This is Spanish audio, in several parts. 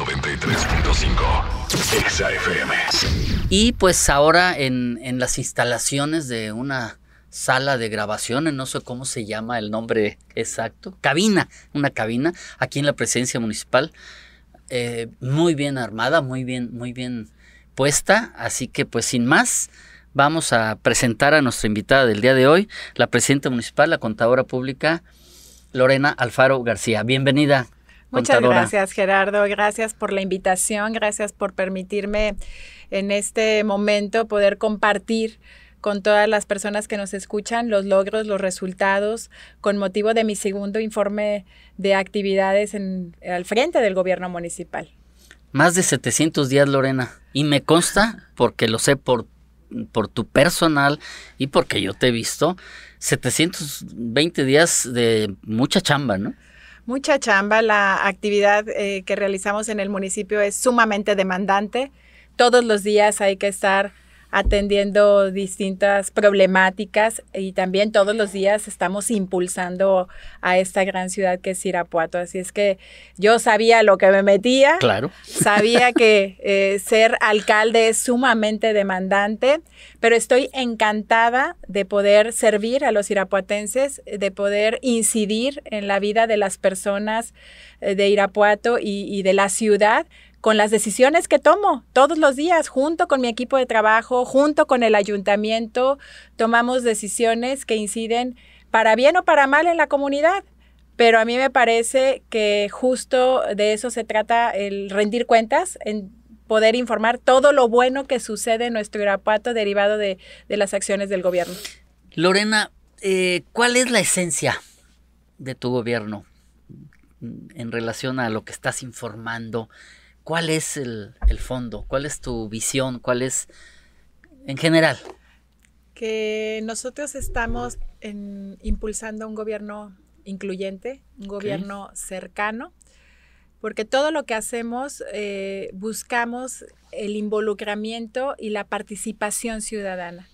93.5 XAFM Y pues ahora en, las instalaciones de una sala de grabaciones, no sé cómo se llama el nombre exacto, cabina, una cabina, aquí en la presidencia municipal, eh, muy bien armada, muy bien, muy bien puesta, así que pues sin más, vamos a presentar a nuestra invitada del día de hoy, la presidenta municipal, la contadora pública, Lorena Alfaro García. Bienvenida, Muchas gracias, Gerardo. Gracias por la invitación. Gracias por permitirme en este momento poder compartir con todas las personas que nos escuchan los logros, los resultados, con motivo de mi segundo informe de actividades en, al frente del gobierno municipal. Más de 700 días, Lorena. Y me consta, porque lo sé por, por tu personal y porque yo te he visto, 720 días de mucha chamba, ¿no? mucha chamba. La actividad eh, que realizamos en el municipio es sumamente demandante. Todos los días hay que estar atendiendo distintas problemáticas y también todos los días estamos impulsando a esta gran ciudad que es Irapuato. Así es que yo sabía lo que me metía. Claro. Sabía que eh, ser alcalde es sumamente demandante, pero estoy encantada de poder servir a los irapuatenses, de poder incidir en la vida de las personas eh, de Irapuato y de la ciudad con las decisiones que tomo todos los días, junto con mi equipo de trabajo, junto con el ayuntamiento, tomamos decisiones que inciden para bien o para mal en la comunidad. Pero a mí me parece que justo de eso se trata el rendir cuentas, en poder informar todo lo bueno que sucede en nuestro Irapuato derivado de, las acciones del gobierno. Lorena, eh, ¿cuál es la esencia de tu gobierno en relación a lo que estás informando? ¿Cuál es el, fondo? ¿Cuál es tu visión? ¿Cuál es, en general? Que nosotros estamos impulsando un gobierno incluyente, un gobierno cercano, porque todo lo que hacemos eh, buscamos el involucramiento y la participación ciudadana.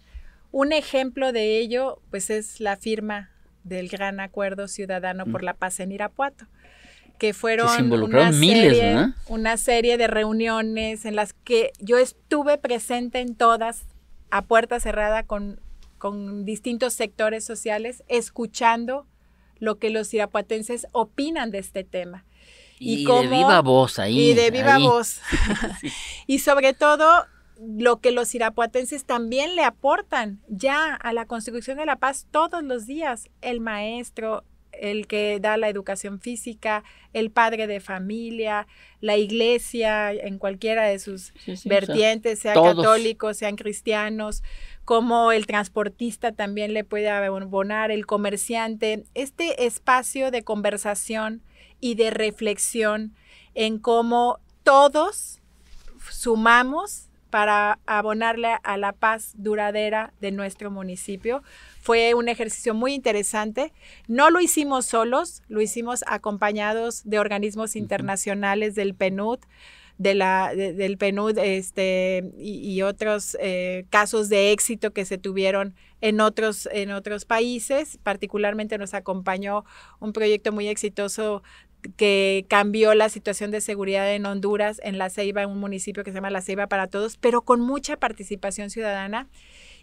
Un ejemplo de ello, pues, es la firma del Gran Acuerdo Ciudadano por mm. la Paz en Irapuato que fueron una, miles, serie, ¿no? una serie de reuniones en las que yo estuve presente en todas, a puerta cerrada, con, con distintos sectores sociales, escuchando lo que los irapuatenses opinan de este tema. Y, de viva voz ahí. Y de viva voz. Y sobre todo lo que los irapuatenses también le aportan ya a la construcción de la paz todos los días, el maestro, el que da la educación física, el padre de familia, la iglesia, en cualquiera de sus vertientes, sean católicos, sean cristianos, como el transportista también le puede abonar, el comerciante, este espacio de conversación y de reflexión en cómo todos sumamos para abonarle a la paz duradera de nuestro municipio. Fue un ejercicio muy interesante. No lo hicimos solos, lo hicimos acompañados de organismos internacionales del PNUD, de la, del PNUD este, y, otros eh, casos de éxito que se tuvieron en otros, en otros países. Particularmente nos acompañó un proyecto muy exitoso que cambió la situación de seguridad en Honduras, en La Ceiba, en un municipio que se llama La Ceiba para Todos, pero con mucha participación ciudadana.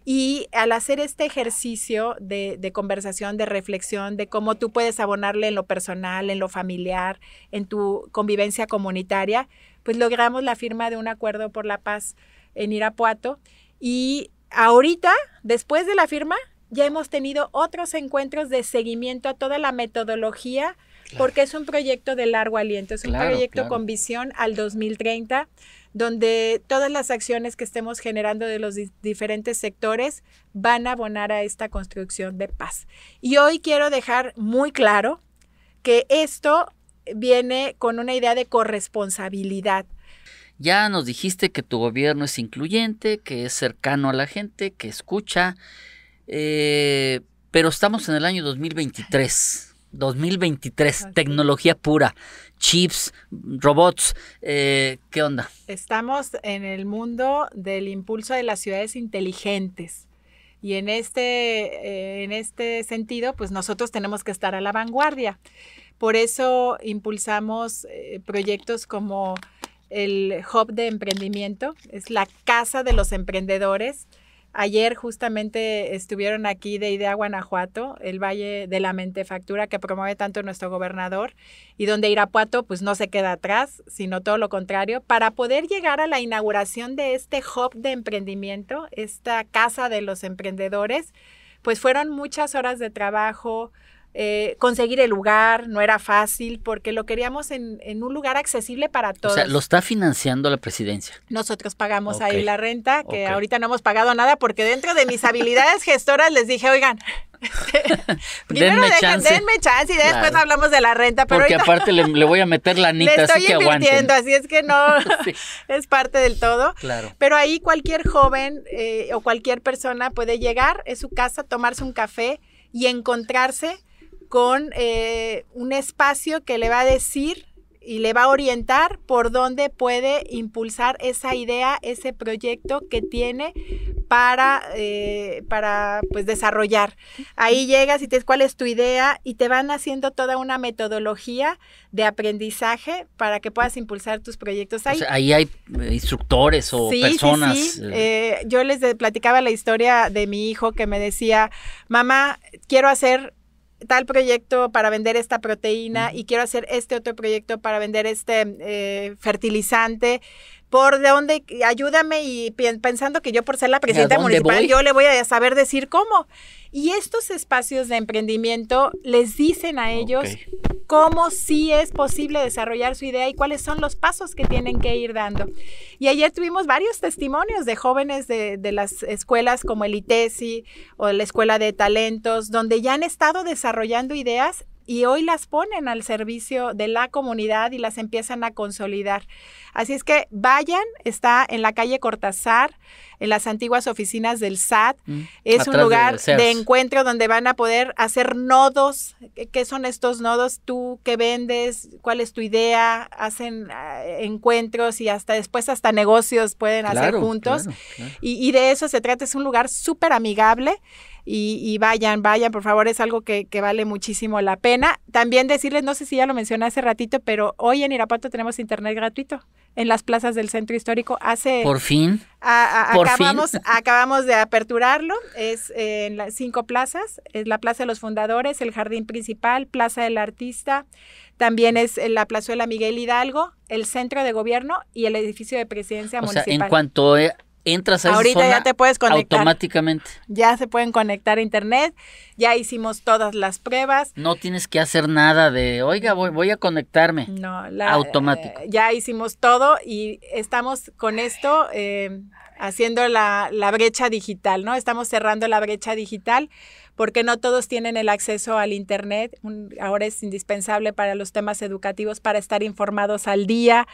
Y al hacer este ejercicio de, de, conversación, de reflexión, de cómo tú puedes abonarle en lo personal, en lo familiar, en tu convivencia comunitaria, pues logramos la firma de un acuerdo por la paz en Irapuato. Y ahorita, después de la firma, ya hemos tenido otros encuentros de seguimiento a toda la metodología porque es un proyecto de largo aliento, es un proyecto con visión al 2030, donde todas las acciones que estemos generando de los diferentes sectores van a abonar a esta construcción de paz. Y hoy quiero dejar muy claro que esto viene con una idea de corresponsabilidad. Ya nos dijiste que tu gobierno es incluyente, que es cercano a la gente, que escucha, eh, pero estamos en el año 2023. 2023, tecnología pura, chips, robots, eh, ¿qué onda? Estamos en el mundo del impulso de las ciudades inteligentes. Y en este, eh, en este sentido, pues nosotros tenemos que estar a la vanguardia. Por eso impulsamos eh, proyectos como el Hub de Emprendimiento, es la casa de los emprendedores, Ayer justamente estuvieron aquí de Idea Guanajuato, el Valle de la Mentefactura que promueve tanto nuestro gobernador y donde Irapuato pues no se queda atrás, sino todo lo contrario, para poder llegar a la inauguración de este hub de emprendimiento, esta casa de los emprendedores, pues fueron muchas horas de trabajo, eh, conseguir el lugar no era fácil porque lo queríamos en, un lugar accesible para todos. O sea, lo está financiando la presidencia. Nosotros pagamos ahí la renta, que ahorita no hemos pagado nada porque dentro de mis habilidades gestoras les dije, oigan, primero denme, chance. denme chance y después hablamos de la renta. porque aparte le, voy a meter la anita, así que así es que no es parte del todo. Claro. Pero ahí cualquier joven eh, o cualquier persona puede llegar a su casa, tomarse un café y encontrarse con eh, un espacio que le va a decir y le va a orientar por dónde puede impulsar esa idea, ese proyecto que tiene para, eh, para pues, desarrollar. Ahí llegas y te cuál es tu idea y te van haciendo toda una metodología de aprendizaje para que puedas impulsar tus proyectos. Ahí, ahí hay eh, instructores o personas. Sí, sí. yo les platicaba la historia de mi hijo que me decía, mamá, quiero hacer tal proyecto para vender esta proteína y quiero hacer este otro proyecto para vender este eh, fertilizante por dónde, ayúdame y pensando que yo por ser la presidenta municipal yo le voy a saber decir cómo. Y estos espacios de emprendimiento les dicen a ellos cómo sí es posible desarrollar su idea y cuáles son los pasos que tienen que ir dando. Y ayer tuvimos varios testimonios de jóvenes de, de las escuelas como el ITESI e o la Escuela de Talentos, donde ya han estado desarrollando ideas y hoy las ponen al servicio de la comunidad y las empiezan a consolidar. Así es que vayan, está en la calle Cortázar, en las antiguas oficinas del SAT. Mm, es un lugar de, encuentro donde van a poder hacer nodos. ¿Qué son estos nodos? ¿Tú qué vendes? ¿Cuál es tu idea? Hacen ah, encuentros y hasta después hasta negocios pueden hacer juntos. Y, y de eso se trata. Es un lugar súper amigable y, y, vayan, vayan, por favor, es algo que, vale muchísimo la pena. También decirles, no sé si ya lo mencioné hace ratito, pero hoy en Irapuato tenemos internet gratuito en las plazas del centro histórico. Hace... Por fin. acabamos, acabamos de aperturarlo, es en las cinco plazas, es la Plaza de los Fundadores, el Jardín Principal, Plaza del Artista, también es la Plazuela Miguel Hidalgo, el Centro de Gobierno y el edificio de Presidencia Municipal. en cuanto... Eh, entras a esa Ahorita ya te puedes conectar. Automáticamente. Ya se pueden conectar a internet, ya hicimos todas las pruebas. No tienes que hacer nada de, oiga, voy, voy a conectarme. No, la, automático. Eh, ya hicimos todo y estamos con esto eh, haciendo la, brecha digital, ¿no? Estamos cerrando la brecha digital porque no todos tienen el acceso al Internet. ahora es indispensable para los temas educativos, para estar informados al día,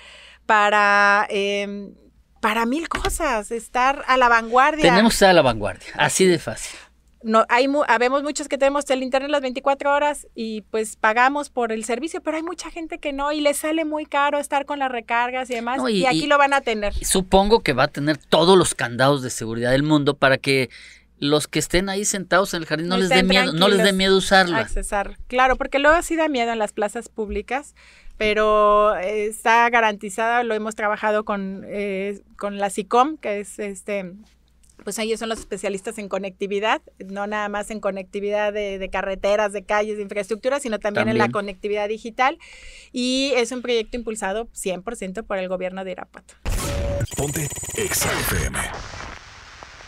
para... Em, para mil cosas, estar a la vanguardia. Tenemos que estar a la vanguardia, así de fácil. No, hay mu habemos muchos que tenemos el internet las 24 horas y pues pagamos por el servicio, pero hay mucha gente que no y les sale muy caro estar con las recargas y demás y, aquí lo van a tener. Supongo que va a tener todos los candados de seguridad del mundo para que los que estén ahí sentados en el jardín no les dé miedo, no les dé miedo usarla. Claro, porque luego sí da miedo en las plazas públicas, pero eh, está garantizada, lo hemos trabajado con, eh, con la SICOM, que es este pues ellos son los especialistas en conectividad, no nada más en conectividad de, carreteras, de calles, de infraestructura, sino también, en la conectividad digital. Y es un proyecto impulsado 100% por el gobierno de Irapuato.